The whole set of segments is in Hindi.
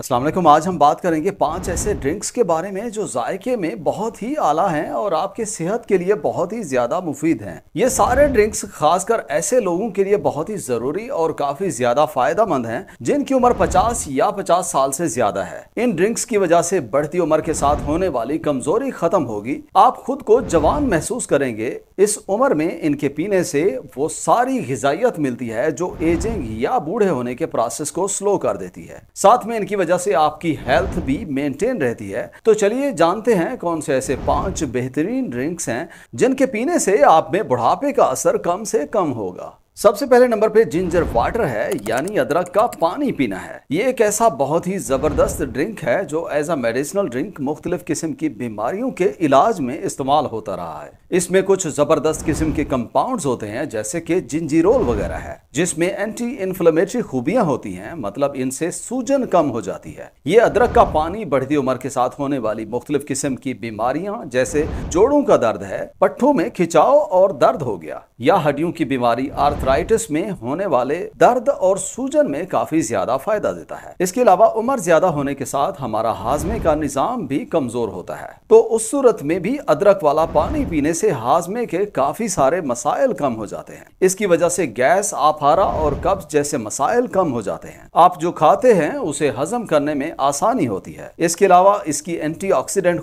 अस्सलाम वालेकुम आज हम बात करेंगे पांच ऐसे ड्रिंक्स के बारे में जो जायके में बहुत ही आला हैं और आपके सेहत के लिए बहुत ही ज़्यादा मुफीद हैं ये सारे ड्रिंक्स खासकर ऐसे लोगों के लिए बहुत ही ज़रूरी और काफ़ी ज़्यादा फायदा मंद हैं जिनकी उम्र 50 या 50 साल से ज़्यादा है इन ड्रिंक्स की वजह से बढ़ती उम्र के साथ होने वाली कमजोरी खत्म होगी आप खुद को जवान महसूस करेंगे इस उम्र में इनके पीने से वो सारी गजाइत मिलती है जो एजिंग या बूढ़े होने के प्रोसेस को स्लो कर देती है साथ में इनकी वजह से आपकी हेल्थ भी मेंटेन रहती है तो चलिए जानते हैं कौन से ऐसे पांच बेहतरीन ड्रिंक्स हैं जिनके पीने से आप में बुढ़ापे का असर कम से कम होगा सबसे पहले नंबर पे जिंजर वाटर है यानी अदरक का पानी पीना है ये एक ऐसा बहुत ही जबरदस्त ड्रिंक है जो एज अ मेडिसिनल ड्रिंक मुख्तलिफ किस्म की बीमारियों के इलाज में इस्तेमाल होता रहा है इसमें कुछ जबरदस्त किस्म के कंपाउंड्स होते हैं जैसे कि जिंजीरोल वगैरह है जिसमें एंटी इन्फ्लेमेटरी खूबियां होती हैं मतलब इनसे सूजन कम हो जाती है ये अदरक का पानी बढ़ती उम्र के साथ होने वाली मुख्तलिफ किस्म की बीमारियां जैसे जोड़ों का दर्द है पट्ठों में खिंचाव और दर्द हो गया या हड्डियों की बीमारी आर्थरा आर्थराइटिस में होने वाले दर्द और सूजन में काफी ज्यादा फायदा देता है इसके अलावा उम्र ज्यादा होने के साथ हमारा हाजमे का निजाम भी कमजोर होता है तो उस सूरत में भी अदरक वाला पानी पीने से हाजमे के काफी सारे मसाइल कम हो जाते हैं इसकी वजह से गैस आफारा और कब्ज जैसे मसाइल कम हो जाते हैं आप जो खाते हैं उसे हजम करने में आसानी होती है इसके अलावा इसकी एंटी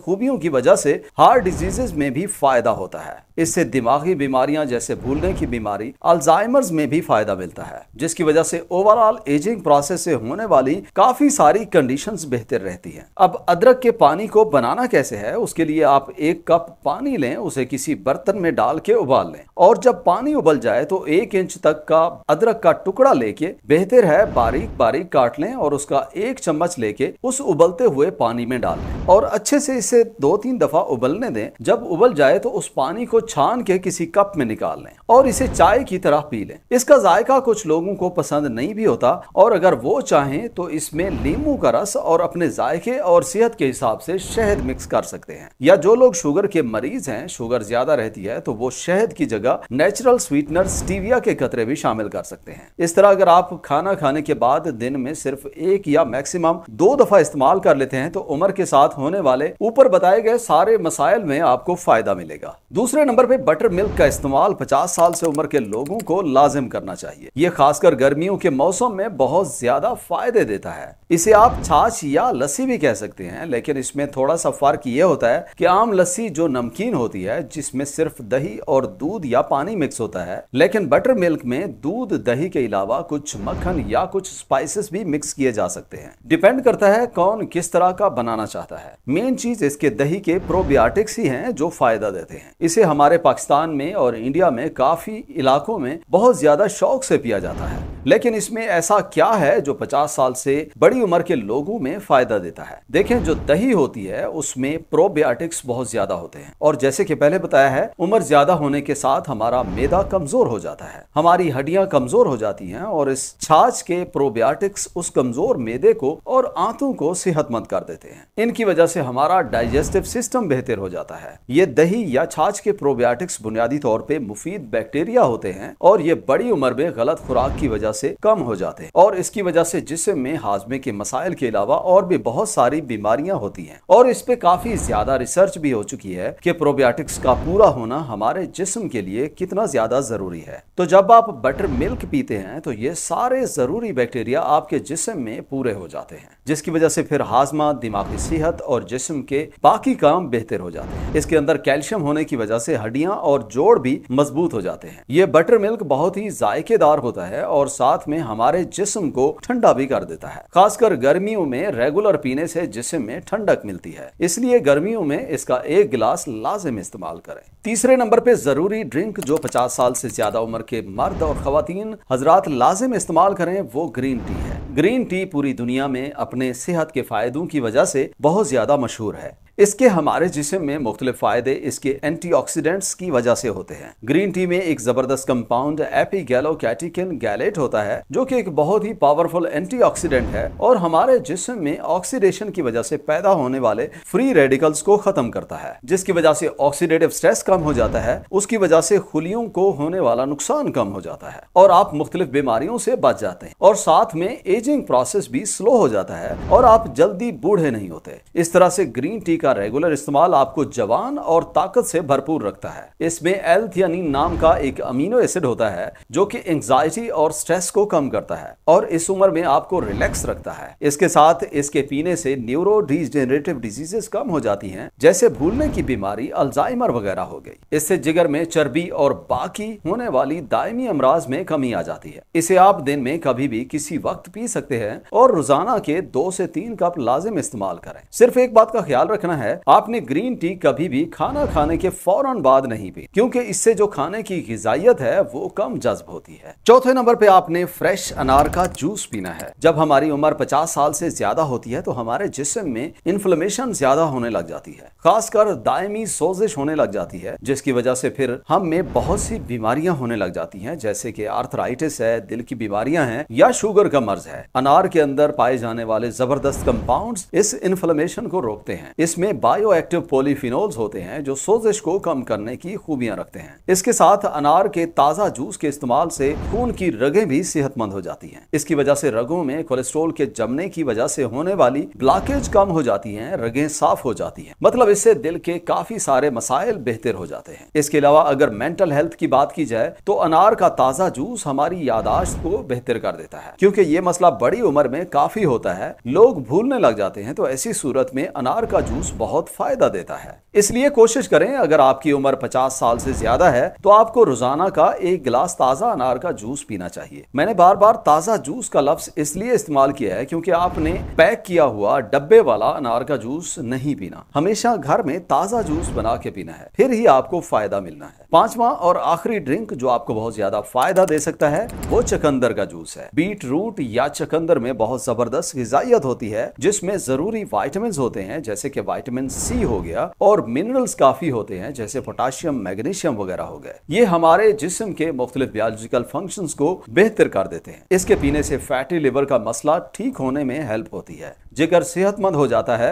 खूबियों की वजह से हार्ट डिजीजेज में भी फायदा होता है इससे दिमागी बीमारियां जैसे भूलने की बीमारी अल्जाइमर गेमर्स में भी फायदा मिलता है जिसकी वजह से ओवरऑल एजिंग प्रोसेस से होने वाली काफी सारी कंडीशंस बेहतर रहती हैं अब अदरक के पानी को बनाना कैसे है उसके लिए आप एक कप पानी लें उसे किसी बर्तन में डाल के उबाल लें और जब पानी उबल जाए तो एक इंच तक का अदरक का टुकड़ा लेके बेहतर है बारीक बारीक काट लें और उसका एक चम्मच लेके उस उबलते हुए पानी में डाल लें और अच्छे से इसे दो तीन दफा उबलने दें जब उबल जाए तो उस पानी को छान के किसी कप में निकाल लें और इसे चाय की तरह पी पी लें इसका जायका कुछ लोगों को पसंद नहीं भी होता और अगर वो चाहें तो इसमें लींबू का रस और अपने जायके और सेहत के हिसाब से शहद मिक्स कर सकते हैं या जो लोग शुगर के मरीज हैं शुगर ज्यादा रहती है तो वो शहद की जगह नेचुरल स्वीटनर स्टीविया के कतरे भी शामिल कर सकते हैं इस तरह अगर आप खाना खाने के बाद दिन में सिर्फ एक या मैक्सिमम दो दफा इस्तेमाल कर लेते हैं तो उम्र के साथ होने वाले ऊपर बताए गए सारे मसाइल में आपको फायदा मिलेगा दूसरे नंबर पे बटर मिल्क का इस्तेमाल 50 साल से उम्र के लोगों को लाजिम करना चाहिए ये खासकर गर्मियों के मौसम में बहुत ज्यादा फायदे देता है इसे आप छाछ या लस्सी भी कह सकते हैं लेकिन इसमें थोड़ा सा फर्क ये होता है कि आम लस्सी जो नमकीन होती है जिसमें सिर्फ दही और दूध या पानी मिक्स होता है लेकिन बटर मिल्क में दूध दही के अलावा कुछ मक्खन या कुछ स्पाइसेस भी मिक्स किए जा सकते हैं डिपेंड करता है कौन किस तरह का बनाना चाहता है मेन चीज इसके दही के प्रोबियाटिक्स ही है जो फायदा देते हैं इसे हमारे पाकिस्तान में और इंडिया में काफी इलाकों में बहुत ज़्यादा शौक से पिया जाता है लेकिन इसमें ऐसा क्या है जो 50 साल से बड़ी उम्र के लोगों में फायदा देता है देखें जो दही होती है उसमें प्रोबायोटिक्स बहुत ज्यादा होते हैं और जैसे कि पहले बताया है उम्र ज्यादा होने के साथ हमारा मेदा कमजोर हो जाता है हमारी हड्डियां कमजोर हो जाती हैं और इस छाछ के प्रोबायोटिक्स उस कमजोर मेदे को और आंतों को सेहतमंद कर देते हैं इनकी वजह से हमारा डाइजेस्टिव सिस्टम बेहतर हो जाता है ये दही या छाछ के प्रोबायोटिक्स बुनियादी तौर पर मुफीद बैक्टीरिया होते हैं और ये बड़ी उम्र में गलत खुराक की वजह से कम हो जाते हैं और इसकी वजह से जिसम में हाजमे के मसाइल के अलावा और भी बहुत सारी बीमारियां होती हैं और इस पे काफी ज्यादा रिसर्च भी हो चुकी है कि प्रोबायोटिक्स का पूरा होना हमारे जिस्म के लिए कितना ज्यादा जरूरी है तो जब आप बटर मिल्क पीते हैं तो ये सारे जरूरी बैक्टीरिया आपके जिस्म में पूरे हो जाते हैं जिसकी वजह से फिर हाजमा दिमागी सेहत और जिस्म के बाकी काम बेहतर हो जाते हैं इसके अंदर कैल्शियम होने की वजह से हड्डियां और जोड़ भी मजबूत हो जाते हैं ये बटर मिल्क बहुत ही जायकेदार होता है और साथ साथ में हमारे जिस्म को ठंडा भी कर देता है खासकर गर्मियों में रेगुलर पीने से जिस्म में ठंडक मिलती है इसलिए गर्मियों में इसका एक गिलास लाजिम इस्तेमाल करें तीसरे नंबर पे जरूरी ड्रिंक जो 50 साल से ज्यादा उम्र के मर्द और खातन हजरात लाजिम इस्तेमाल करें वो ग्रीन टी है ग्रीन टी पूरी दुनिया में अपने सेहत के फायदों की वजह से बहुत ज्यादा मशहूर है इसके हमारे जिसम में मुख्तलि फायदे इसके एंटीऑक्सीडेंट्स की वजह से होते हैं ग्रीन टी में एक जबरदस्त कंपाउंड एपी गैलो कैटिकन गैलेट होता है जो कि एक बहुत ही पावरफुल एंटीऑक्सीडेंट है और हमारे जिसम में ऑक्सीडेशन की वजह से पैदा होने वाले फ्री रेडिकल्स को खत्म करता है जिसकी वजह से ऑक्सीडेटिव स्ट्रेस कम हो जाता है उसकी वजह से खुलियों को होने वाला नुकसान कम हो जाता है और आप मुख्तलिफ बीमारियों से बच जाते हैं और साथ में एजिंग प्रोसेस भी स्लो हो जाता है और आप जल्दी बूढ़े नहीं होते इस तरह से ग्रीन टी का का रेगुलर इस्तेमाल आपको जवान और ताकत से भरपूर रखता है इसमें यानी नाम का एक अमीनो एसिड होता है जो कि एंजाइटी और स्ट्रेस को कम करता है और इस उम्र में आपको रिलैक्स रखता है इसके साथ इसके पीने से न्यूरो डिजेनरेटिव डिजीजेस कम हो जाती है जैसे भूलने की बीमारी अल्जाइमर वगैरह हो गई इससे जिगर में चर्बी और बाकी होने वाली दायमी अमराज में कमी आ जाती है इसे आप दिन में कभी भी किसी वक्त पी सकते हैं और रोजाना के दो से तीन कप लाजिम इस्तेमाल करें सिर्फ एक बात का ख्याल रखना है आपने ग्रीन टी कभी भी खाना खाने के फौरन बाद नहीं पी क्योंकि इससे जो खाने की गजाइत है वो कम जज्ब होती है चौथे नंबर पे आपने फ्रेश अनार का जूस पीना है जब हमारी उम्र पचास साल से ज्यादा होती है तो हमारे जिसम में इन्फ्लेमेशन ज्यादा होने लग जाती है खासकर दायमी सोजिश होने लग जाती है जिसकी वजह से फिर हम में बहुत सी बीमारियां होने लग जाती हैं जैसे कि आर्थराइटिस है दिल की बीमारियां हैं या शुगर का मर्ज है अनार के अंदर पाए जाने वाले जबरदस्त कंपाउंड्स इस इन्फ्लेमेशन को रोकते हैं इसमें में एक्टिव पोलीफिनोल्स होते हैं जो सोजिश को कम करने की खूबियां रखते हैं इसके साथ अनार के ताज़ा जूस के इस्तेमाल से खून की रगें भी सेहतमंद हो जाती हैं इसकी वजह से रगों में कोलेस्ट्रोल के जमने की वजह से होने वाली ब्लॉकेज कम हो जाती है रगें साफ हो जाती है मतलब इससे दिल के काफी सारे मसाइल बेहतर हो जाते हैं इसके अलावा अगर मेंटल हेल्थ की बात की जाए तो अनार का ताज़ा जूस हमारी यादाश्त को बेहतर कर देता है क्योंकि ये मसला बड़ी उम्र में काफी होता है लोग भूलने लग जाते हैं तो ऐसी सूरत में अनार का जूस बहुत फायदा देता है इसलिए कोशिश करें अगर आपकी उम्र 50 साल से ज्यादा है तो आपको रोजाना का एक गिलास ताजा अनार का जूस पीना चाहिए मैंने बार बार ताजा जूस का लफ्ज इसलिए इस्तेमाल किया है क्योंकि आपने पैक किया हुआ डब्बे वाला अनार का जूस नहीं पीना हमेशा घर में ताजा जूस बना के पीना है फिर ही आपको फायदा मिलना है पांचवा और आखिरी ड्रिंक जो आपको बहुत ज्यादा फायदा दे सकता है वो चकंदर का जूस है बीट रूट या चकंदर में बहुत जबरदस्त गजाइत होती है जिसमें जरूरी वाइटमिन होते हैं जैसे की वाइटामिन विटामिन सी हो गया और मिनरल्स काफी होते हैं जैसे पोटाशियम मैग्नीशियम वगैरह हो गए ये हमारे जिसम के मुख्तलिफ बायोलॉजिकल फंक्शन को बेहतर कर देते हैं इसके पीने से फैटी लिवर का मसला ठीक होने में हेल्प होती है जिगर सेहतमंद हो जाता है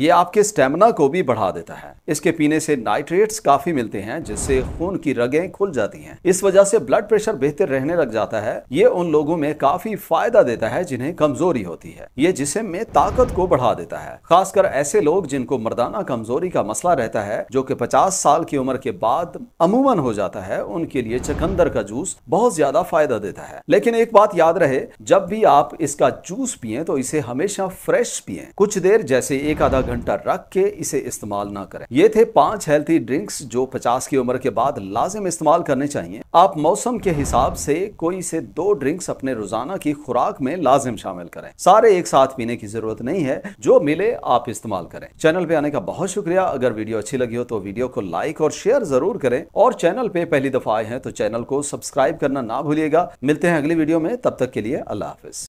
ये आपके स्टेमिना को भी बढ़ा देता है इसके पीने से नाइट्रेट्स काफी मिलते हैं जिससे खून की रगें खुल जाती हैं इस वजह से ब्लड प्रेशर बेहतर रहने लग जाता है ये उन लोगों में काफी फायदा देता है जिन्हें कमजोरी होती है ये जिसम में ताकत को बढ़ा देता है खासकर ऐसे लोग जिन जिनको मर्दाना कमजोरी का मसला रहता है जो कि 50 साल की उम्र के बाद अमूमन हो जाता है उनके लिए चकंदर का जूस बहुत ज्यादा फायदा देता है लेकिन एक बात याद रहे जब भी आप इसका जूस पिए तो इसे हमेशा फ्रेश पिए कुछ देर जैसे एक आधा घंटा रख के इसे इस्तेमाल ना करें ये थे पांच हेल्थी ड्रिंक्स जो पचास की उम्र के बाद लाजिम इस्तेमाल करने चाहिए आप मौसम के हिसाब से कोई से दो ड्रिंक्स अपने रोजाना की खुराक में लाजिम शामिल करें सारे एक साथ पीने की जरूरत नहीं है जो मिले आप इस्तेमाल करें चैनल चैनल पे आने का बहुत शुक्रिया अगर वीडियो अच्छी लगी हो तो वीडियो को लाइक और शेयर जरूर करें और चैनल पे पहली दफा आए हैं तो चैनल को सब्सक्राइब करना ना भूलिएगा मिलते हैं अगली वीडियो में तब तक के लिए अल्लाह हाफिज